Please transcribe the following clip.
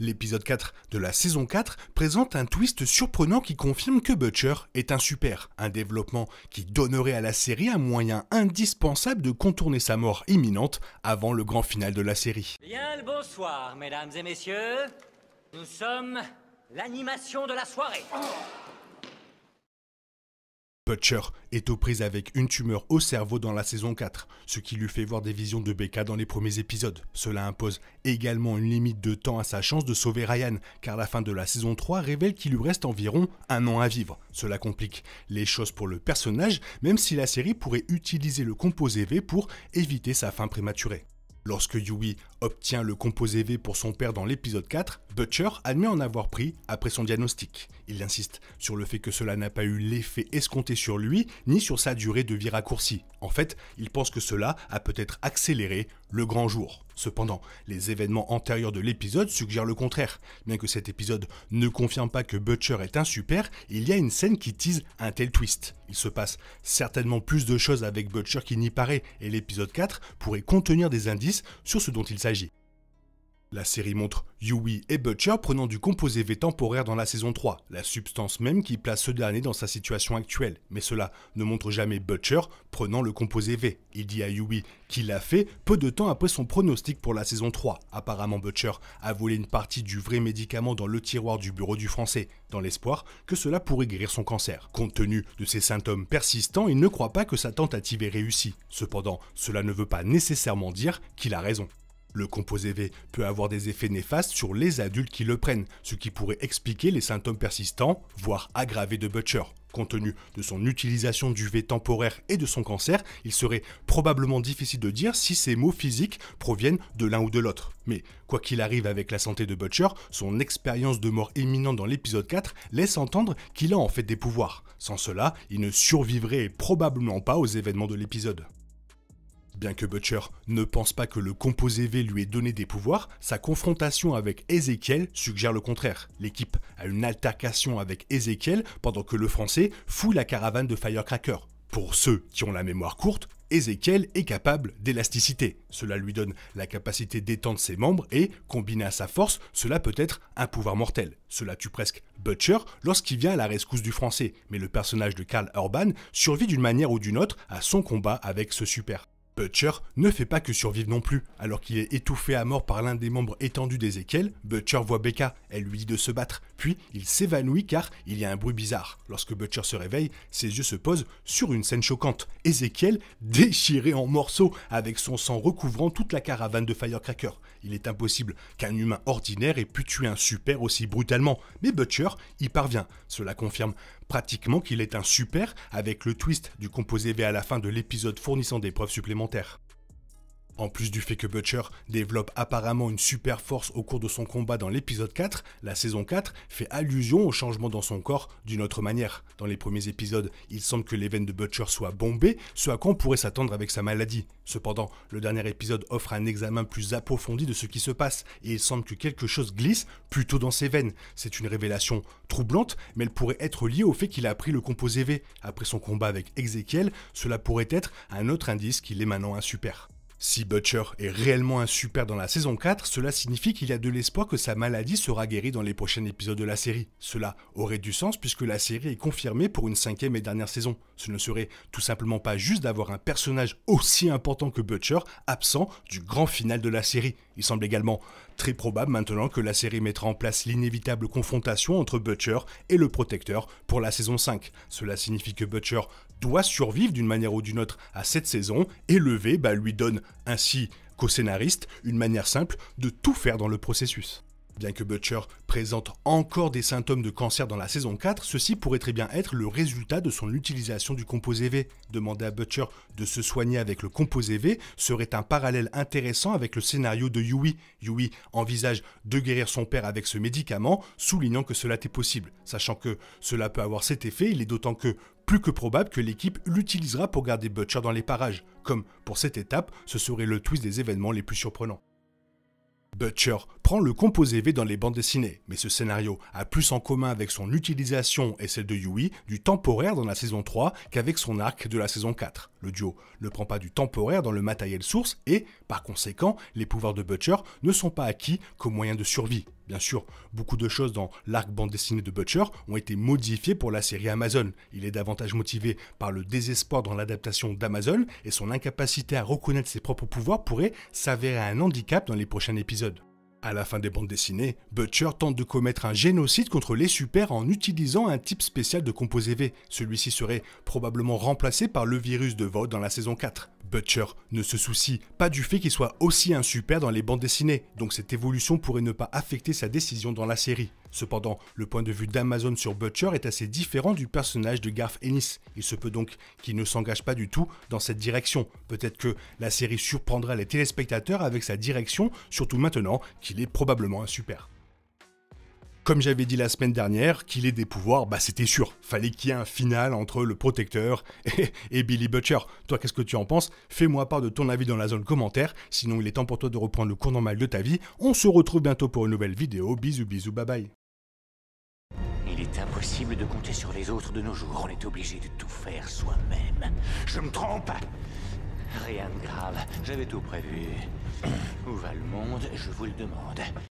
L'épisode 4 de la saison 4 présente un twist surprenant qui confirme que Butcher est un super, un développement qui donnerait à la série un moyen indispensable de contourner sa mort imminente avant le grand final de la série. Bien le bonsoir, mesdames et messieurs. Nous sommes l'animation de la soirée. Butcher est aux prises avec une tumeur au cerveau dans la saison 4, ce qui lui fait voir des visions de Becca dans les premiers épisodes. Cela impose également une limite de temps à sa chance de sauver Ryan, car la fin de la saison 3 révèle qu'il lui reste environ un an à vivre. Cela complique les choses pour le personnage, même si la série pourrait utiliser le composé V pour éviter sa fin prématurée. Lorsque Yui obtient le composé V pour son père dans l'épisode 4, Butcher admet en avoir pris après son diagnostic. Il insiste sur le fait que cela n'a pas eu l'effet escompté sur lui ni sur sa durée de vie raccourcie. En fait, il pense que cela a peut-être accéléré le grand jour. Cependant, les événements antérieurs de l'épisode suggèrent le contraire. Bien que cet épisode ne confirme pas que Butcher est un super, il y a une scène qui tease un tel twist. Il se passe certainement plus de choses avec Butcher qu'il n'y paraît, et l'épisode 4 pourrait contenir des indices sur ce dont il s'agit. La série montre Yui et Butcher prenant du composé V temporaire dans la saison 3, la substance même qui place ce dernier dans sa situation actuelle, mais cela ne montre jamais Butcher prenant le composé V. Il dit à Yui qu'il l'a fait peu de temps après son pronostic pour la saison 3. Apparemment Butcher a volé une partie du vrai médicament dans le tiroir du bureau du français, dans l'espoir que cela pourrait guérir son cancer. Compte tenu de ses symptômes persistants, il ne croit pas que sa tentative est réussie. Cependant, cela ne veut pas nécessairement dire qu'il a raison. Le composé V peut avoir des effets néfastes sur les adultes qui le prennent, ce qui pourrait expliquer les symptômes persistants, voire aggravés de Butcher. Compte tenu de son utilisation du V temporaire et de son cancer, il serait probablement difficile de dire si ces maux physiques proviennent de l'un ou de l'autre. Mais quoi qu'il arrive avec la santé de Butcher, son expérience de mort imminente dans l'épisode 4 laisse entendre qu'il a en fait des pouvoirs. Sans cela, il ne survivrait probablement pas aux événements de l'épisode. Bien que Butcher ne pense pas que le composé V lui ait donné des pouvoirs, sa confrontation avec Ezekiel suggère le contraire. L'équipe a une altercation avec Ezekiel pendant que le français fouille la caravane de Firecracker. Pour ceux qui ont la mémoire courte, Ezekiel est capable d'élasticité. Cela lui donne la capacité d'étendre ses membres et, combiné à sa force, cela peut être un pouvoir mortel. Cela tue presque Butcher lorsqu'il vient à la rescousse du français, mais le personnage de Karl Urban survit d'une manière ou d'une autre à son combat avec ce super. Butcher ne fait pas que survivre non plus. Alors qu'il est étouffé à mort par l'un des membres étendus d'Ezekiel, Butcher voit Becca, elle lui dit de se battre, puis il s'évanouit car il y a un bruit bizarre. Lorsque Butcher se réveille, ses yeux se posent sur une scène choquante. Ezekiel déchiré en morceaux avec son sang recouvrant toute la caravane de Firecracker. Il est impossible qu'un humain ordinaire ait pu tuer un super aussi brutalement, mais Butcher y parvient. Cela confirme pratiquement qu'il est un super avec le twist du composé V à la fin de l'épisode fournissant des preuves supplémentaires commentaires. En plus du fait que Butcher développe apparemment une super force au cours de son combat dans l'épisode 4, la saison 4 fait allusion au changement dans son corps d'une autre manière. Dans les premiers épisodes, il semble que les veines de Butcher soient bombées, ce à quoi on pourrait s'attendre avec sa maladie. Cependant, le dernier épisode offre un examen plus approfondi de ce qui se passe, et il semble que quelque chose glisse plutôt dans ses veines. C'est une révélation troublante, mais elle pourrait être liée au fait qu'il a appris le composé V. Après son combat avec Ezekiel, cela pourrait être un autre indice qu'il est maintenant un super. Si Butcher est réellement un super dans la saison 4, cela signifie qu'il y a de l'espoir que sa maladie sera guérie dans les prochains épisodes de la série. Cela aurait du sens puisque la série est confirmée pour une cinquième et dernière saison. Ce ne serait tout simplement pas juste d'avoir un personnage aussi important que Butcher absent du grand final de la série. Il semble également très probable maintenant que la série mettra en place l'inévitable confrontation entre Butcher et le Protecteur pour la saison 5. Cela signifie que Butcher doit survivre d'une manière ou d'une autre à cette saison, et le V bah, lui donne ainsi qu'au scénariste une manière simple de tout faire dans le processus. Bien que Butcher présente encore des symptômes de cancer dans la saison 4, ceci pourrait très bien être le résultat de son utilisation du composé V. Demander à Butcher de se soigner avec le composé V serait un parallèle intéressant avec le scénario de Yui. Yui envisage de guérir son père avec ce médicament, soulignant que cela est possible. Sachant que cela peut avoir cet effet, il est d'autant que plus que probable que l'équipe l'utilisera pour garder Butcher dans les parages. Comme pour cette étape, ce serait le twist des événements les plus surprenants. Butcher prend le composé V dans les bandes dessinées, mais ce scénario a plus en commun avec son utilisation et celle de Yui du temporaire dans la saison 3 qu'avec son arc de la saison 4. Le duo ne prend pas du temporaire dans le matériel source et, par conséquent, les pouvoirs de Butcher ne sont pas acquis qu'au moyen de survie. Bien sûr, beaucoup de choses dans l'arc bande dessinée de Butcher ont été modifiées pour la série Amazon. Il est davantage motivé par le désespoir dans l'adaptation d'Amazon et son incapacité à reconnaître ses propres pouvoirs pourrait s'avérer un handicap dans les prochains épisodes. À la fin des bandes dessinées, Butcher tente de commettre un génocide contre les super en utilisant un type spécial de composé V. Celui-ci serait probablement remplacé par le virus de Vought dans la saison 4. Butcher ne se soucie pas du fait qu'il soit aussi un super dans les bandes dessinées, donc cette évolution pourrait ne pas affecter sa décision dans la série. Cependant, le point de vue d'Amazon sur Butcher est assez différent du personnage de Garth Ennis. Il se peut donc qu'il ne s'engage pas du tout dans cette direction. Peut-être que la série surprendra les téléspectateurs avec sa direction, surtout maintenant qu'il est probablement un super. Comme j'avais dit la semaine dernière, qu'il ait des pouvoirs, bah c'était sûr. Fallait qu'il y ait un final entre le protecteur et, Billy Butcher. Toi, qu'est-ce que tu en penses Fais-moi part de ton avis dans la zone commentaire. Sinon, il est temps pour toi de reprendre le cours normal de ta vie. On se retrouve bientôt pour une nouvelle vidéo. Bisous, bisous, bye bye. Il est impossible de compter sur les autres de nos jours. On est obligé de tout faire soi-même. Je me trompe Rien de grave. J'avais tout prévu. Où va le monde Je vous le demande.